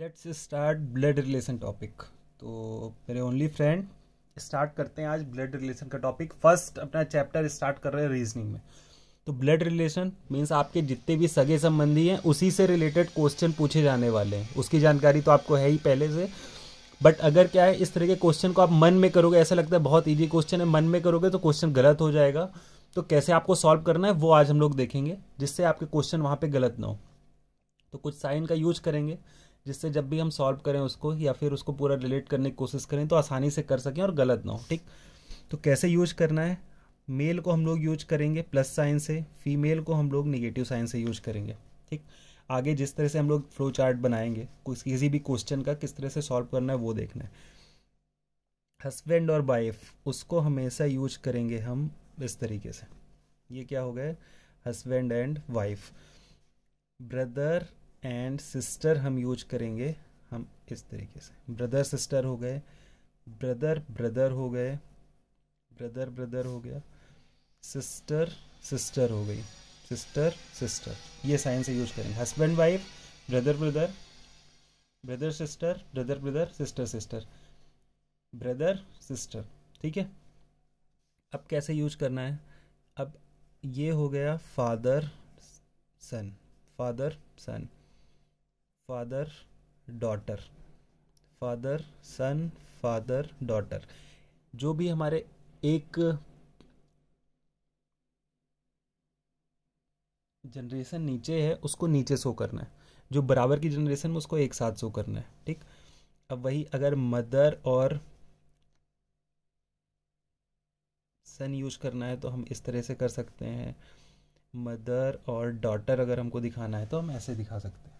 let's start blood relation topic तो मेरे only friend start करते हैं आज ब्लड रिलेशन का टॉपिक फर्स्ट अपना चैप्टर स्टार्ट कर रहे हैं रीजनिंग में तो ब्लड रिलेशन मीन्स आपके जितने भी सगे संबंधी हैं उसी से रिलेटेड क्वेश्चन पूछे जाने वाले हैं उसकी जानकारी तो आपको है ही पहले से बट अगर क्या है इस तरह के क्वेश्चन को आप मन में करोगे ऐसा लगता है बहुत ईजी क्वेश्चन है मन में करोगे तो क्वेश्चन गलत हो जाएगा तो कैसे आपको सॉल्व करना है वो आज हम लोग देखेंगे जिससे आपके क्वेश्चन वहाँ पर गलत ना हो तो कुछ साइन का यूज करेंगे जिससे जब भी हम सॉल्व करें उसको या फिर उसको पूरा रिलेट करने की कोशिश करें तो आसानी से कर सकें और गलत ना हो ठीक तो कैसे यूज करना है मेल को हम लोग यूज करेंगे प्लस साइन से फीमेल को हम लोग निगेटिव साइन से यूज करेंगे ठीक आगे जिस तरह से हम लोग फ्लो चार्ट बनाएंगे किसी भी क्वेश्चन का किस तरह से सॉल्व करना है वो देखना है हस्बैंड और वाइफ उसको हमेशा यूज करेंगे हम इस तरीके से ये क्या हो गया husband and wife brother and sister हम यूज करेंगे हम इस तरीके से ब्रदर सिस्टर हो गए ब्रदर ब्रदर हो गए ब्रदर ब्रदर हो गया सिस्टर सिस्टर हो गई सिस्टर सिस्टर ये साइन से यूज करेंगे husband wife brother brother brother sister brother brother sister sister brother sister ठीक है अब कैसे यूज करना है अब ये हो गया father son father son father daughter father son father daughter जो भी हमारे एक जनरेशन नीचे है उसको नीचे शो करना है जो बराबर की जनरेशन में उसको एक साथ शो करना है ठीक अब वही अगर मदर और सन यूज करना है तो हम इस तरह से कर सकते हैं मदर और डॉटर अगर हमको दिखाना है तो हम ऐसे दिखा सकते हैं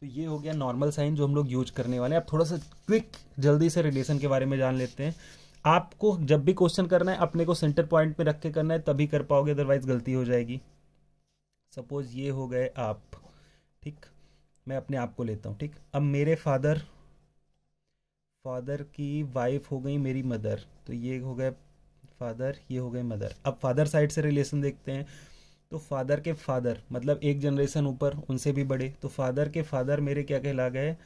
तो ये हो गया नॉर्मल साइन जो हम लोग यूज करने वाले हैं अब थोड़ा सा क्विक जल्दी से रिलेशन के बारे में जान लेते हैं आपको जब भी क्वेश्चन करना है अपने को सेंटर पॉइंट पे रख के करना है तभी कर पाओगे अदरवाइज गलती हो जाएगी सपोज ये हो गए आप ठीक मैं अपने आप को लेता हूँ ठीक अब मेरे फादर फादर की वाइफ हो गई मेरी मदर तो ये हो गए फादर ये हो गए मदर अब फादर साइड से रिलेशन देखते हैं तो फादर के फादर मतलब एक जनरेशन ऊपर उनसे भी बड़े तो फादर के फादर मेरे क्या कहला गए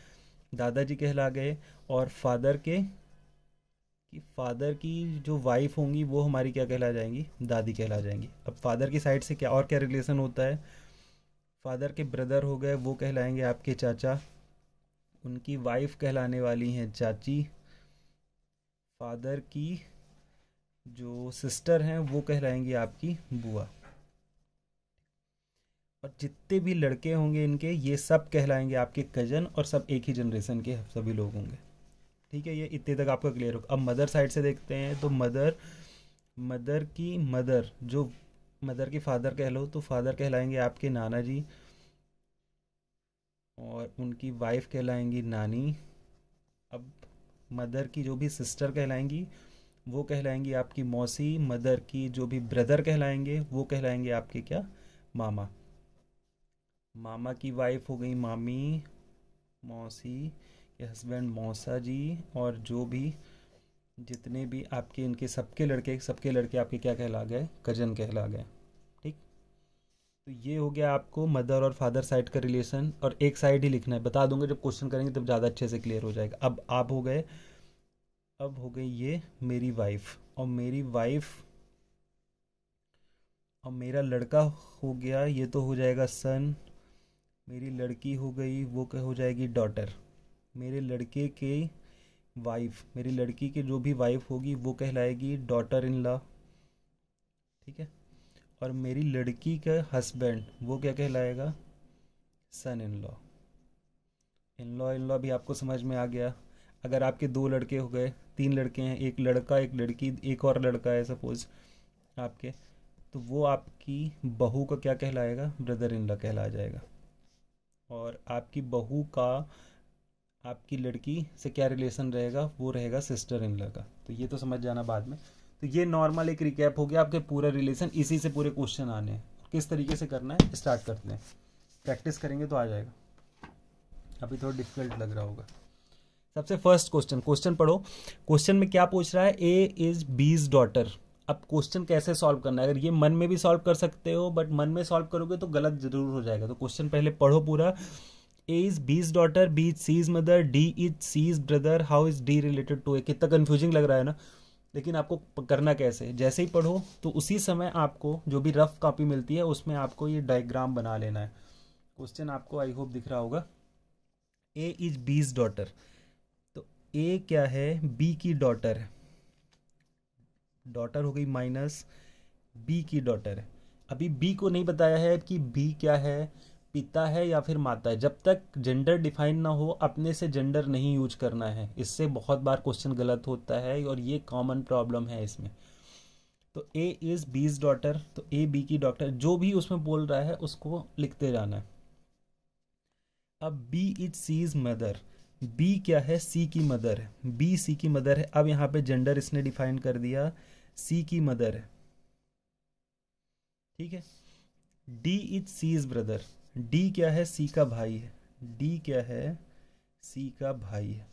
दादाजी कहला गए और फादर के कि फादर की जो वाइफ होंगी वो हमारी क्या कहला जाएंगी दादी कहला जाएंगी अब फादर की साइड से क्या और क्या रिलेशन होता है फादर के ब्रदर हो गए वो कहलाएंगे आपके चाचा उनकी वाइफ कहलाने वाली हैं चाची फादर की जो सिस्टर हैं वो कहलाएंगी आपकी बुआ और जितने भी लड़के होंगे इनके ये सब कहलाएंगे आपके कज़न और सब एक ही जनरेशन के सभी लोग होंगे ठीक है ये इतने तक आपका क्लियर होगा अब मदर साइड से देखते हैं तो मदर मदर की मदर जो मदर के फादर कह लो तो फादर कहलाएंगे आपके नाना जी और उनकी वाइफ कहलाएंगी नानी अब मदर की जो भी सिस्टर कहलाएंगी वो कहलाएंगी आपकी मौसी मदर की जो भी ब्रदर कहलाएंगे वो कहलाएंगे आपके क्या मामा मामा की वाइफ हो गई मामी मौसी के हस्बैंड मौसा जी और जो भी जितने भी आपके इनके सबके लड़के सबके लड़के आपके क्या कहला गए कजन कहला गए ठीक तो ये हो गया आपको मदर और फादर साइड का रिलेशन और एक साइड ही लिखना है बता दूंगा जब क्वेश्चन करेंगे तब ज़्यादा अच्छे से क्लियर हो जाएगा अब आप हो गए अब हो गई ये मेरी वाइफ और मेरी वाइफ और मेरा लड़का हो गया ये तो हो जाएगा सन मेरी लड़की हो गई वो क्या हो जाएगी डॉटर मेरे लड़के के वाइफ मेरी लड़की के जो भी वाइफ होगी वो कहलाएगी डॉटर इन लॉ ठीक है और मेरी लड़की का हस्बैंड वो क्या कहलाएगा son in law in law in law भी आपको समझ में आ गया अगर आपके दो लड़के हो गए तीन लड़के हैं एक लड़का एक लड़की एक और लड़का है सपोज आपके तो वो आपकी बहू का क्या कहलाएगा ब्रदर इन लॉ कहला जाएगा और आपकी बहू का आपकी लड़की से क्या रिलेशन रहेगा वो रहेगा सिस्टर इन लॉ का तो ये तो समझ जाना बाद में तो ये नॉर्मल एक रिकैप हो गया आपके पूरा रिलेशन इसी से पूरे क्वेश्चन आने हैं किस तरीके से करना है स्टार्ट करते हैं प्रैक्टिस करेंगे तो आ जाएगा अभी थोड़ा डिफिकल्ट लग रहा होगा सबसे फर्स्ट क्वेश्चन क्वेश्चन पढ़ो क्वेश्चन में क्या पूछ रहा है ए इज़ बीज डॉटर अब क्वेश्चन कैसे सॉल्व करना है अगर ये मन में भी सॉल्व कर सकते हो बट मन में सॉल्व करोगे तो गलत जरूर हो जाएगा तो क्वेश्चन पहले पढ़ो पूरा A is B's daughter B is C's mother D is C's brother how is D related to A कितना कन्फ्यूजिंग लग रहा है ना लेकिन आपको करना कैसे जैसे ही पढ़ो तो उसी समय आपको जो भी रफ कॉपी मिलती है उसमें आपको ये डायग्राम बना लेना है क्वेश्चन आपको आई होप दिख रहा होगा ए इज बीज डॉटर तो ए क्या है बी की डॉटर है डॉटर हो गई माइनस बी की डॉटर अभी बी को नहीं बताया है कि बी क्या है पिता है या फिर माता है जब तक जेंडर डिफाइन ना हो अपने से जेंडर नहीं यूज करना है इससे बहुत बार क्वेश्चन गलत होता है और ये कॉमन प्रॉब्लम है इसमें तो ए इज़ बीज डॉटर तो ए बी की डॉटर जो भी उसमें बोल रहा है उसको लिखते जाना है अब B is C's mother B क्या है सी की मदर है बी सी की मदर है अब यहाँ पे जेंडर इसने डिफाइन कर दिया सी की मदर है ठीक है D is C is brother D क्या है सी का भाई है डी क्या है सी का भाई है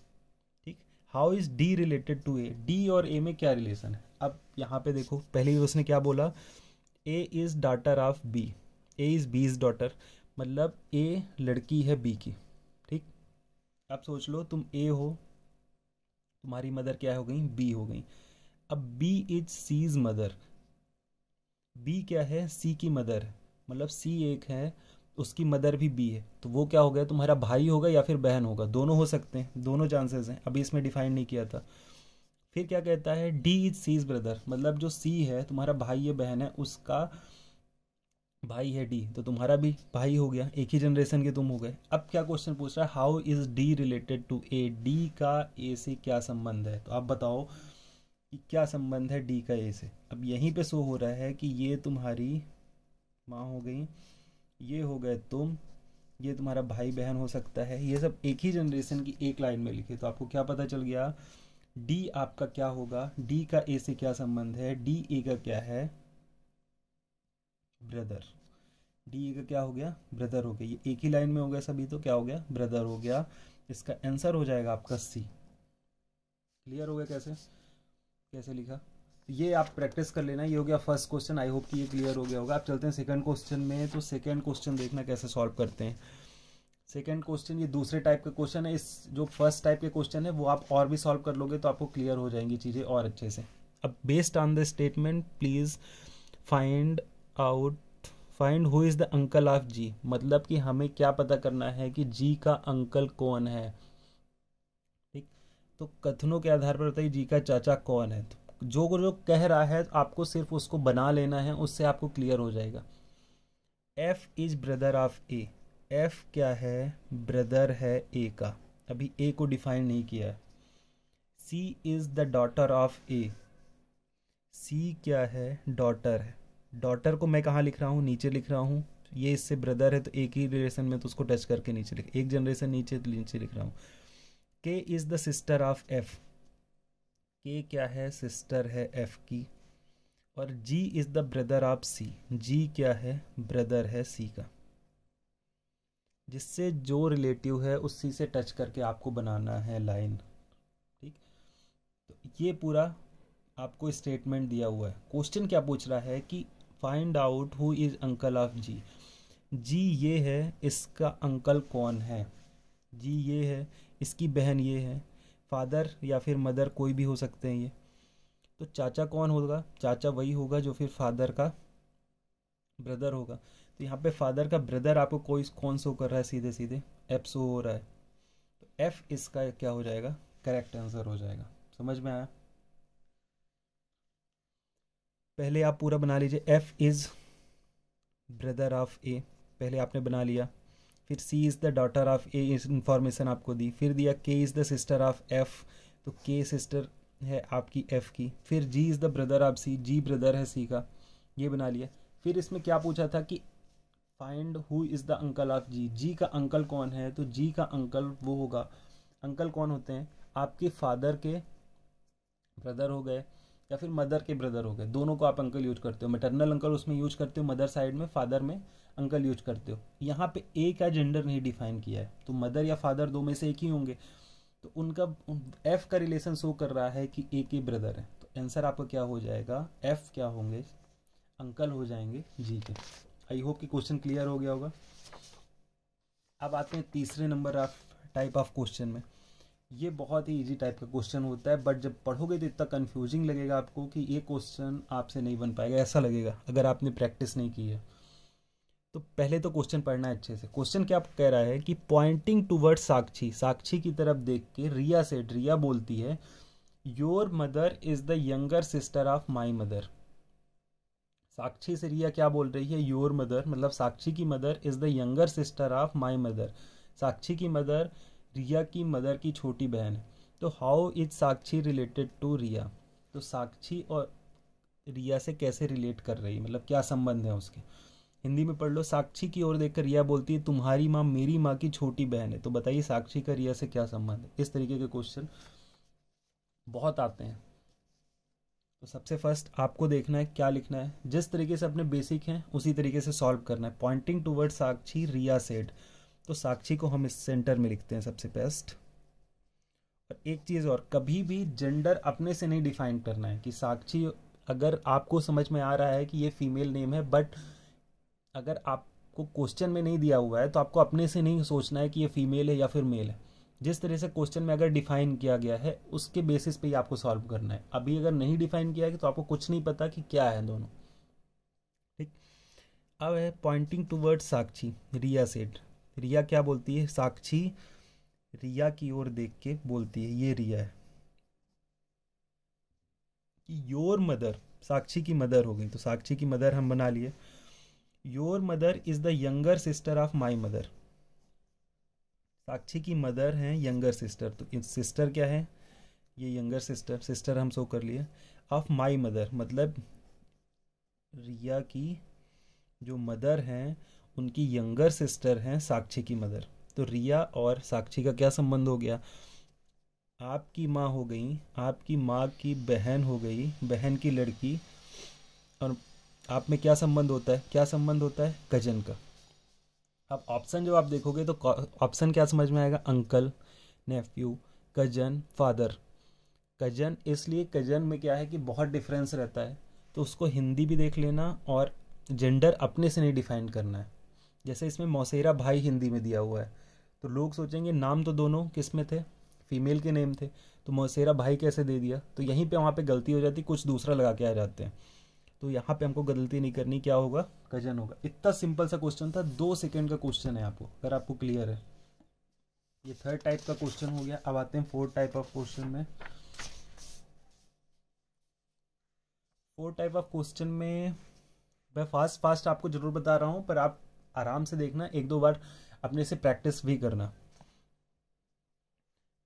ठीक how is D related to A D और ए में क्या रिलेशन है अब यहाँ पे देखो पहले उसने क्या बोला A is daughter of B A is B is daughter मतलब ए लड़की है बी की अब सोच लो तुम ए हो तुम्हारी मदर क्या हो गई बी हो गई अब B is C's mother B क्या है सी की मदर मतलब सी एक है उसकी मदर भी बी है तो वो क्या हो गया तुम्हारा भाई होगा या फिर बहन होगा दोनों हो सकते हैं दोनों चांसेस हैं अभी इसमें डिफाइन नहीं किया था फिर क्या कहता है डी इज सीज ब्रदर मतलब जो सी है तुम्हारा भाई या बहन है उसका भाई है डी तो तुम्हारा भी भाई हो गया एक ही जनरेशन के तुम हो गए अब क्या क्वेश्चन पूछ रहा है how is D related to A D का ए से क्या संबंध है तो आप बताओ कि क्या संबंध है डी का ए से अब यहीं पे शो हो रहा है कि ये तुम्हारी माँ हो गई ये हो गए तुम ये तुम्हारा भाई बहन हो सकता है ये सब एक ही जनरेशन की एक लाइन में लिखे तो आपको क्या पता चल गया डी आपका क्या होगा डी का ए से क्या संबंध है डी ए का क्या है ब्रदर डी ए का क्या हो गया ब्रदर हो गया ये एक ही लाइन में हो गया सभी तो क्या हो गया ब्रदर हो गया इसका आंसर हो जाएगा आपका सी क्लियर हो गया कैसे कैसे लिखा ये आप प्रैक्टिस कर लेना ये हो गया फर्स्ट क्वेश्चन आई होप कि ये क्लियर हो गया होगा आप चलते हैं सेकंड क्वेश्चन में तो सेकंड क्वेश्चन देखना कैसे सॉल्व करते हैं सेकंड क्वेश्चन ये दूसरे टाइप का क्वेश्चन है इस जो फर्स्ट टाइप के क्वेश्चन है वो आप और भी सॉल्व कर लोगे तो आपको क्लियर हो जाएंगी चीज़ें और अच्छे से अब based on the statement please find out find who is the uncle of G मतलब कि हमें क्या पता करना है कि जी का अंकल कौन है ठीक तो कथनों के आधार पर बताइए जी का चाचा कौन है तो जो जो कह रहा है आपको सिर्फ उसको बना लेना है उससे आपको क्लियर हो जाएगा F is brother of A F क्या है ब्रदर है ए का अभी ए को डिफाइन नहीं किया है C is the daughter of A C क्या है डॉटर है डॉटर को मैं कहाँ लिख रहा हूँ नीचे लिख रहा हूँ ये इससे ब्रदर है तो एक ही रिलेशन में तो उसको टच करके नीचे लिख एक जनरेशन नीचे तो नीचे लिख रहा हूँ K is the sister of F K क्या है सिस्टर है एफ की और G is the brother of C G क्या है ब्रदर है सी का जिससे जो रिलेटिव है उसी से टच करके आपको बनाना है लाइन ठीक तो ये पूरा आपको स्टेटमेंट दिया हुआ है क्वेश्चन क्या पूछ रहा है कि find out who is uncle of G G ये है इसका अंकल कौन है जी ये है इसकी बहन ये है फादर या फिर मदर कोई भी हो सकते हैं ये तो चाचा कौन होगा चाचा वही होगा जो फिर फादर का ब्रदर होगा तो यहाँ पे फादर का ब्रदर आपको कोई कौन सो कर रहा है सीधे सीधे एफ सो हो रहा है तो एफ इसका क्या हो जाएगा करेक्ट आंसर हो जाएगा समझ में आया पहले आप पूरा बना लीजिए F is brother of A पहले आपने बना लिया फिर C is the daughter of A information आपको दी फिर दिया K is the sister of F तो के सिस्टर है आपकी एफ़ की फिर G is the brother of C G brother है सी का ये बना लिया फिर इसमें क्या पूछा था कि find who is the uncle of G G का अंकल कौन है तो जी का अंकल वो होगा अंकल कौन होते हैं आपके फादर के ब्रदर हो गए या फिर मदर के ब्रदर हो गए दोनों को आप अंकल यूज करते हो मेटरनल अंकल उसमें यूज करते हो मदर साइड में फादर में अंकल यूज करते हो यहाँ पे ए का जेंडर नहीं डिफाइन किया है तो मदर या फादर दो में से एक ही होंगे तो उनका एफ का रिलेशन शो कर रहा है कि ए के ब्रदर है तो आंसर आपका क्या हो जाएगा एफ क्या होंगे अंकल हो जाएंगे जी के आई होप कि क्वेश्चन क्लियर हो गया होगा अब आते हैं तीसरे number of type of question में ये बहुत ही इजी टाइप का क्वेश्चन होता है बट जब पढ़ोगे तो इतना कंफ्यूजिंग लगेगा आपको कि ये क्वेश्चन आपसे नहीं बन पाएगा ऐसा लगेगा अगर आपने प्रैक्टिस नहीं की है तो पहले तो क्वेश्चन पढ़ना है अच्छे से क्वेश्चन क्या कह रहा है कि पॉइंटिंग टूवर्ड साक्षी साक्षी की तरफ देख के रिया से रिया बोलती है your mother is the younger sister of my mother Sakshi से रिया क्या बोल रही है योर मदर मतलब साक्षी की mother is the younger sister of my mother Sakshi की मदर रिया की मदर की छोटी बहन है तो how is Sakshi related to Riya तो साक्षी और रिया से कैसे रिलेट कर रही है मतलब क्या संबंध है उसके हिंदी में पढ़ लो साक्षी की ओर देखकर रिया बोलती है तुम्हारी माँ मेरी माँ की छोटी बहन है तो बताइए साक्षी का रिया से क्या संबंध है इस तरीके के क्वेश्चन बहुत आते हैं तो सबसे फर्स्ट आपको देखना है क्या लिखना है जिस तरीके से अपने बेसिक हैं उसी तरीके से सॉल्व करना है pointing toward Sakshi Riya said तो साक्षी को हम इस सेंटर में लिखते हैं सबसे बेस्ट और एक चीज़ और कभी भी जेंडर अपने से नहीं डिफाइन करना है कि साक्षी अगर आपको समझ में आ रहा है कि ये फीमेल नेम है बट अगर आपको क्वेश्चन में नहीं दिया हुआ है तो आपको अपने से नहीं सोचना है कि ये फीमेल है या फिर मेल है जिस तरह से क्वेश्चन में अगर डिफाइन किया गया है उसके बेसिस पे ही आपको सॉल्व करना है अभी अगर नहीं डिफाइन किया है तो आपको कुछ नहीं पता कि क्या है दोनों ठीक अब है pointing toward Sakshi Riya said Riya क्या बोलती है साक्षी रिया की ओर देख के बोलती है ये रिया है योर मदर साक्षी की मदर हो गई तो साक्षी की मदर हम बना लिए your mother is the younger sister of my mother Sakshi की मदर है यंगर सिस्टर तो सिस्टर क्या है ये यंगर सिस्टर सिस्टर हम सो कर लिए ऑफ माई मदर मतलब रिया की जो मदर हैं उनकी यंगर सिस्टर हैं साक्षी की मदर तो रिया और साक्षी का क्या संबंध हो गया आपकी माँ हो गई आपकी माँ की बहन हो गई बहन की लड़की और आप में क्या संबंध होता है क्या संबंध होता है कजन का अब ऑप्शन जब आप देखोगे तो ऑप्शन क्या समझ में आएगा uncle nephew cousin father cousin इसलिए कजन में क्या है कि बहुत डिफरेंस रहता है तो उसको हिंदी भी देख लेना और जेंडर अपने से नहीं डिफाइन करना है जैसे इसमें मौसेरा भाई हिंदी में दिया हुआ है तो लोग सोचेंगे नाम तो दोनों किस में थे फीमेल के नेम थे तो मौसेरा भाई कैसे दे दिया तो यहीं पे वहाँ पे गलती हो जाती कुछ दूसरा लगा के आ जाते हैं तो यहाँ पे हमको गलती नहीं करनी क्या होगा कजन होगा इतना सिंपल सा क्वेश्चन था दो सेकेंड का क्वेश्चन है आपको अगर आपको क्लियर है ये थर्ड टाइप का क्वेश्चन हो गया अब आते हैं फोर्थ टाइप ऑफ क्वेश्चन में फोर्थ टाइप ऑफ क्वेश्चन में मैं फास्ट फास्ट आपको जरूर बता रहा हूँ पर आप आराम से देखना एक दो बार अपने से प्रैक्टिस भी करना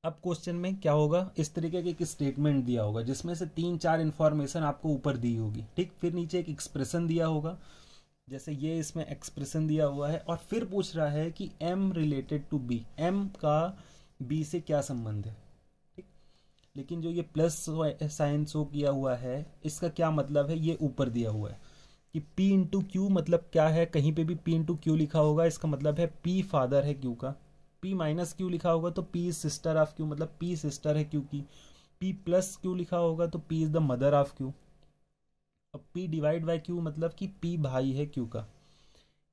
अब क्वेश्चन में क्या होगा इस तरीके का एक स्टेटमेंट दिया होगा जिसमें से तीन चार इन्फॉर्मेशन आपको ऊपर दी होगी ठीक फिर नीचे एक एक्सप्रेशन दिया होगा जैसे ये इसमें एक्सप्रेशन दिया हुआ है और फिर पूछ रहा है कि M related to B M का बी से क्या संबंध है ठीक लेकिन जो ये प्लस साइन शो किया हुआ है इसका क्या मतलब है ये ऊपर दिया हुआ है कि P इंटू क्यू मतलब क्या है कहीं पे भी P इंटू क्यू लिखा होगा इसका मतलब है P फादर है क्यू का P माइनस क्यू लिखा होगा तो P is sister of Q मतलब P सिस्टर है क्यू की P प्लस क्यू लिखा होगा तो P is the mother of Q अब P डिवाइड बाय क्यू मतलब कि P भाई है क्यू का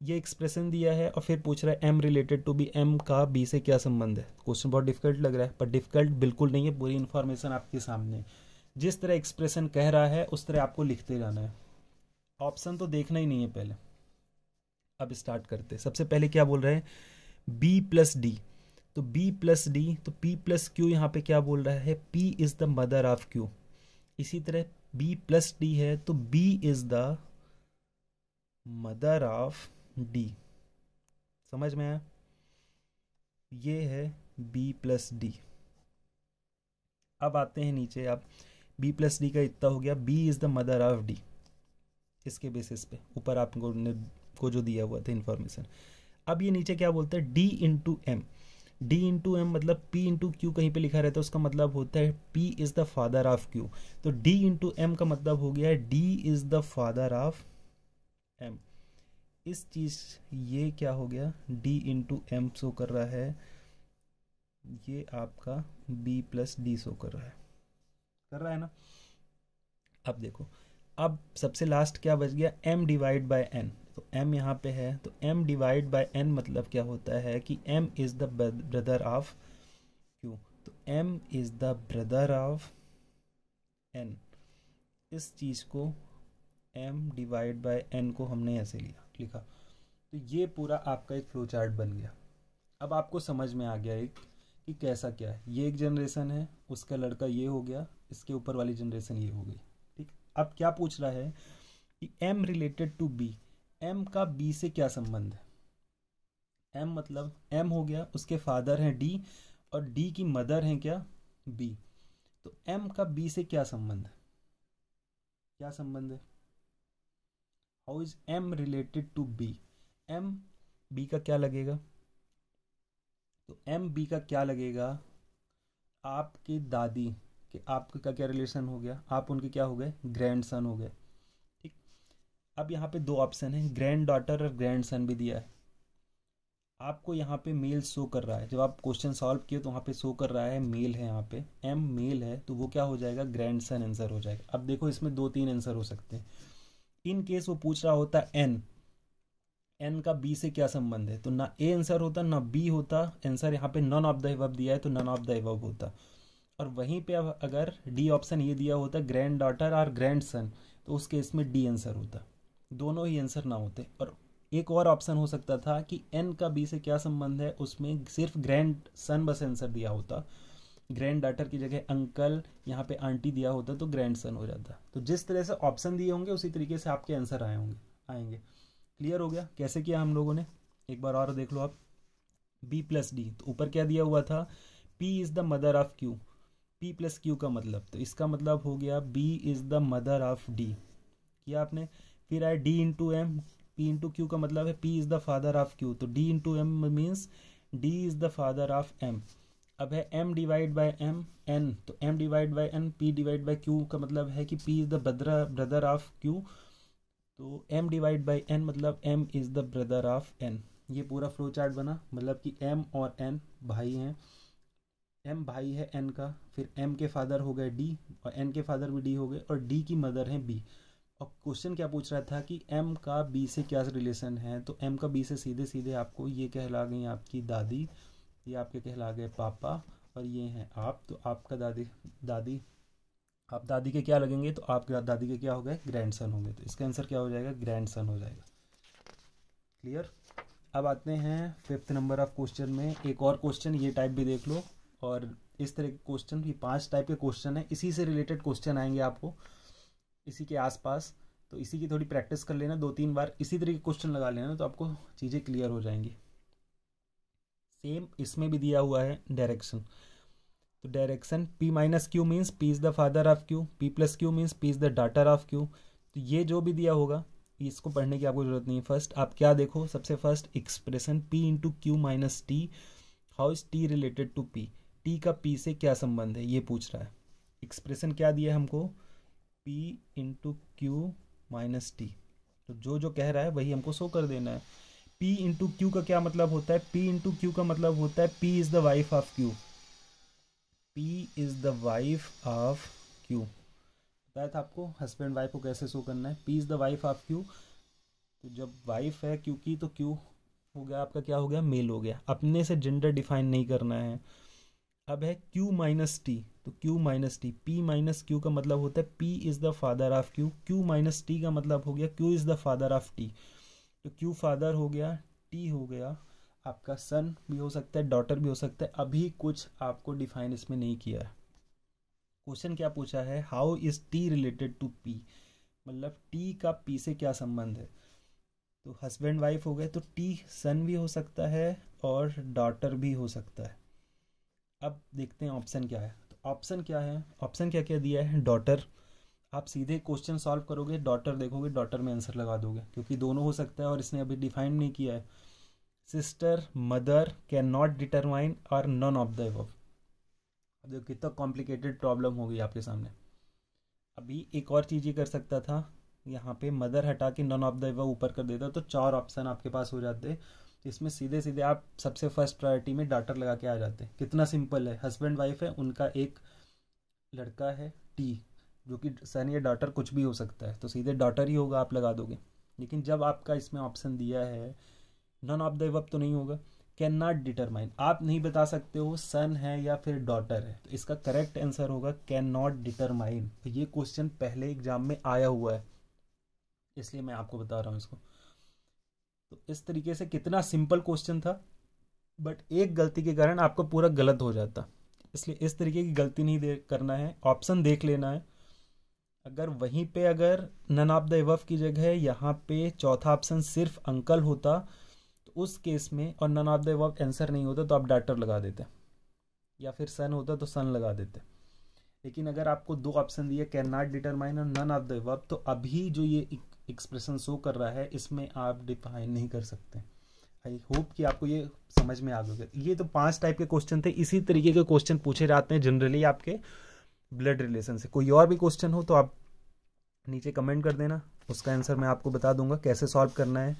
ये एक्सप्रेशन दिया है और फिर पूछ रहा है M related to B M का बी से क्या संबंध है क्वेश्चन बहुत डिफिकल्ट लग रहा है पर डिफिकल्ट बिल्कुल नहीं है पूरी इन्फॉर्मेशन आपके सामने जिस तरह एक्सप्रेशन कह रहा है उस तरह आपको लिखते जाना है ऑप्शन तो देखना ही नहीं है पहले अब स्टार्ट करते सबसे पहले क्या बोल रहे हैं बी प्लस डी तो बी प्लस डी तो पी प्लस क्यू यहाँ पे क्या बोल रहा है P is the mother of Q इसी तरह बी प्लस डी है तो B is the mother of D समझ में आया ये है बी प्लस डी अब आते हैं नीचे अब बी प्लस डी का इतना हो गया B is the mother of D इसके बेसिस पे ऊपर आपको को जो दिया हुआ था इन्फॉर्मेशन अब ये नीचे क्या बोलते हैं D into M D into M मतलब पी इंटू क्यू कहीं पे लिखा रहता है उसका मतलब होता है P is the father of Q तो डी इंटू एम का मतलब हो गया है D is the father of M इस चीज़ ये क्या हो गया डी इंटू एम शो कर रहा है ये आपका बी प्लस डी शो कर रहा है कर रहा है ना अब देखो अब सबसे लास्ट क्या बच गया एम डिवाइड बाय एन तो एम यहाँ पे है तो एम डिवाइड बाय एन मतलब क्या होता है कि M is the brother of Q तो M is the brother of N इस चीज़ को एम डिवाइड बाय एन को हमने ऐसे लिया लिखा तो ये पूरा आपका एक फ्लो चार्ट बन गया अब आपको समझ में आ गया एक कि कैसा क्या है ये एक जनरेशन है उसका लड़का ये हो गया इसके ऊपर वाली जनरेशन ये हो गई अब क्या पूछ रहा है कि M related to B M का बी से क्या संबंध है एम मतलब एम हो गया उसके फादर हैं डी और डी की मदर हैं क्या बी तो एम का बी से क्या संबंध है क्या संबंध है how is M related to B M B का क्या लगेगा तो एम बी का क्या लगेगा आपकी दादी कि आपका क्या रिलेशन हो गया आप उनके क्या हो गए ग्रैंड सन हो गए ठीक अब यहाँ पे दो ऑप्शन है ग्रैंड डॉटर और ग्रैंड सन भी दिया है आपको यहाँ पे मेल शो कर रहा है जब आप क्वेश्चन सॉल्व किए तो वहाँ पे शो कर रहा है मेल है यहाँ पे एम मेल है तो वो क्या हो जाएगा ग्रैंड सन आंसर हो जाएगा अब देखो इसमें दो तीन आंसर हो सकते हैं इन केस वो पूछ रहा होता एन एन का बी से क्या संबंध है तो ना ए आंसर होता ना बी होता आंसर यहाँ पे नन ऑफ द एव दिया है तो नन ऑफ द एव होता और वहीं पे अब अगर डी ऑप्शन ये दिया होता ग्रैंड डॉटर और ग्रैंड सन तो उस केस में डी आंसर होता दोनों ही आंसर ना होते और एक और ऑप्शन हो सकता था कि एन का बी से क्या संबंध है उसमें सिर्फ ग्रैंड सन बस आंसर दिया होता ग्रैंड डाटर की जगह अंकल यहाँ पे आंटी दिया होता तो ग्रैंड सन हो जाता तो जिस तरह से ऑप्शन दिए होंगे उसी तरीके से आपके आंसर आए होंगे आएंगे क्लियर हो गया कैसे किया हम लोगों ने एक बार और देख लो आप बी प्लस डी तो ऊपर क्या दिया हुआ था P is the mother of Q P plus Q का मतलब तो इसका मतलब हो गया B is the mother of D किया आपने फिर आया D into M P into Q का मतलब है P is the father of Q तो D into M means D is the father of M अब है M divide by M N तो M divide by N P divide by Q का मतलब है कि P is the brother brother of Q तो M divide by N मतलब M is the brother of N ये पूरा फ्लो चार्ट बना मतलब कि एम और एन भाई हैं एम भाई है एन का फिर एम के फादर हो गए डी और एन के फादर भी डी हो गए और डी की मदर है बी और क्वेश्चन क्या पूछ रहा था कि एम का बी से क्या रिलेशन है तो एम का बी से सीधे सीधे आपको ये कहला गई आपकी दादी ये आपके कहला गए पापा और ये हैं आप तो आपका दादी दादी आप दादी के क्या लगेंगे तो आप दादी के क्या हो गए ग्रैंड सन होंगे तो इसका आंसर क्या हो जाएगा ग्रैंड सन हो जाएगा क्लियर अब आते हैं फिफ्थ नंबर ऑफ क्वेश्चन में एक और क्वेश्चन ये टाइप भी देख लो और इस तरह के क्वेश्चन भी पांच टाइप के क्वेश्चन है इसी से रिलेटेड क्वेश्चन आएंगे आपको इसी के आसपास तो इसी की थोड़ी प्रैक्टिस कर लेना दो तीन बार इसी तरह के क्वेश्चन लगा लेना तो आपको चीज़ें क्लियर हो जाएंगी सेम इसमें भी दिया हुआ है डायरेक्शन तो direction P minus Q means P is the father of Q P plus Q means P is the daughter of Q तो ये जो भी दिया होगा इसको पढ़ने की आपको ज़रूरत नहीं है फर्स्ट आप क्या देखो सबसे first expression P into Q minus T how is T related to P T का पी से क्या संबंध है ये पूछ रहा है एक्सप्रेशन क्या दिया हमको P into Q minus T तो जो जो कह रहा है वही हमको शो कर देना है पी इंटू क्यू का क्या मतलब होता है पी इंटू क्यू का मतलब होता है P is the wife of Q P is the wife of Q बताया था आपको हस्बैंड वाइफ को कैसे शो करना है P is the wife of Q तो जब वाइफ है क्यू की तो क्यू हो गया आपका क्या हो गया मेल हो गया अपने से जेंडर डिफाइन नहीं करना है अब है Q माइनस टी तो Q minus T P minus Q का मतलब होता है P is the father of Q Q minus T का मतलब हो गया Q is the father of T तो Q फादर हो गया T हो गया आपका सन भी हो सकता है डॉटर भी हो सकता है अभी कुछ आपको डिफाइन इसमें नहीं किया है क्वेश्चन क्या पूछा है how is T related to P मतलब टी का पी से क्या संबंध है तो हस्बैंड वाइफ हो गए तो टी सन भी हो सकता है और डॉटर भी हो सकता है अब देखते हैं ऑप्शन क्या है ऑप्शन तो क्या है ऑप्शन क्या क्या दिया है डॉटर आप सीधे क्वेश्चन सॉल्व करोगे डॉटर देखोगे डॉटर में आंसर लगा दोगे क्योंकि दोनों हो सकता है और इसने अभी डिफाइन नहीं किया है sister mother can not determine और नॉन ऑफ द अब देखो कितना कॉम्प्लिकेटेड प्रॉब्लम हो गई आपके सामने अभी एक और चीज़ ही कर सकता था यहाँ पे मदर हटा के नॉन ऑफ द ऊपर कर देता तो चार ऑप्शन आपके पास हो जाते जिसमें इसमें सीधे सीधे आप सबसे फर्स्ट प्रायोरिटी में डॉटर लगा के आ जाते हैं कितना सिंपल है हस्बैंड वाइफ है उनका एक लड़का है टी जो कि सन या डॉटर कुछ भी हो सकता है तो सीधे डॉटर ही होगा आप लगा दोगे लेकिन जब आपका इसमें ऑप्शन दिया है नॉन ऑफ द वब तो नहीं होगा कैन नॉट डिटरमाइन आप नहीं बता सकते हो सन है या फिर डॉटर है तो इसका करेक्ट आंसर होगा कैन नॉट डिटरमाइन तो ये क्वेश्चन पहले एग्जाम में आया हुआ है इसलिए मैं आपको बता रहा हूँ इसको तो इस तरीके से कितना सिंपल क्वेश्चन था बट एक गलती के कारण आपका पूरा गलत हो जाता इसलिए इस तरीके की गलती नहीं दे करना है ऑप्शन देख लेना है अगर वहीं पे अगर नन ऑफ द एवफ की जगह यहाँ पे चौथा ऑप्शन सिर्फ अंकल होता तो उस केस में और none of the above answer नहीं होता तो आप डॉटर लगा देते या फिर सन होता तो सन लगा देते लेकिन अगर आपको दो ऑप्शन दिए कैन नॉट डिटरमाइन और नन ऑफ द एवफ तो अभी जो ये एक्सप्रेशन शो कर रहा है इसमें आप डिफाइन नहीं कर सकते आई होप कि आपको ये समझ में आ गया ये तो पांच टाइप के क्वेश्चन थे इसी तरीके के क्वेश्चन पूछे जाते हैं जनरली आपके ब्लड रिलेशन से कोई और भी क्वेश्चन हो तो आप नीचे कमेंट कर देना उसका आंसर मैं आपको बता दूंगा कैसे सॉल्व करना है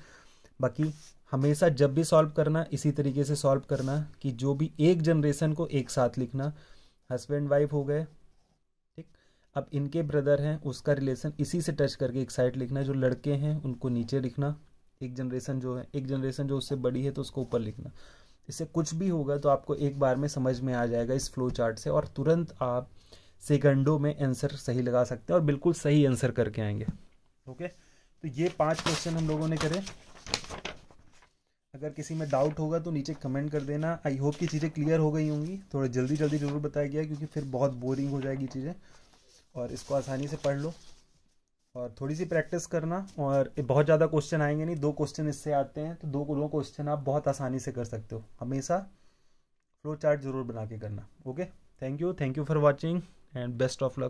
बाकी हमेशा जब भी सॉल्व करना इसी तरीके से सॉल्व करना कि जो भी एक जनरेशन को एक साथ लिखना हस्बैंड वाइफ हो गए अब इनके ब्रदर हैं उसका रिलेशन इसी से टच करके एक साइड लिखना है जो लड़के हैं उनको नीचे लिखना एक जनरेशन जो है एक जनरेशन जो उससे बड़ी है तो उसको ऊपर लिखना इससे कुछ भी होगा तो आपको एक बार में समझ में आ जाएगा इस फ्लो चार्ट से और तुरंत आप सेकंडों में आंसर सही लगा सकते हैं और बिल्कुल सही आंसर करके आएंगे ओके तो ये पांच क्वेश्चन हम लोगों ने करे अगर किसी में डाउट होगा तो नीचे कमेंट कर देना आई होप कि चीज़ें क्लियर हो गई होंगी थोड़ा जल्दी जल्दी ज़रूर बताया गया क्योंकि फिर बहुत बोरिंग हो जाएगी चीज़ें और इसको आसानी से पढ़ लो और थोड़ी सी प्रैक्टिस करना और बहुत ज़्यादा क्वेश्चन आएंगे नहीं दो क्वेश्चन इससे आते हैं तो दो दो क्वेश्चन आप बहुत आसानी से कर सकते हो हमेशा फ्लो चार्ट ज़रूर बना के करना okay thank you thank you for watching and best of luck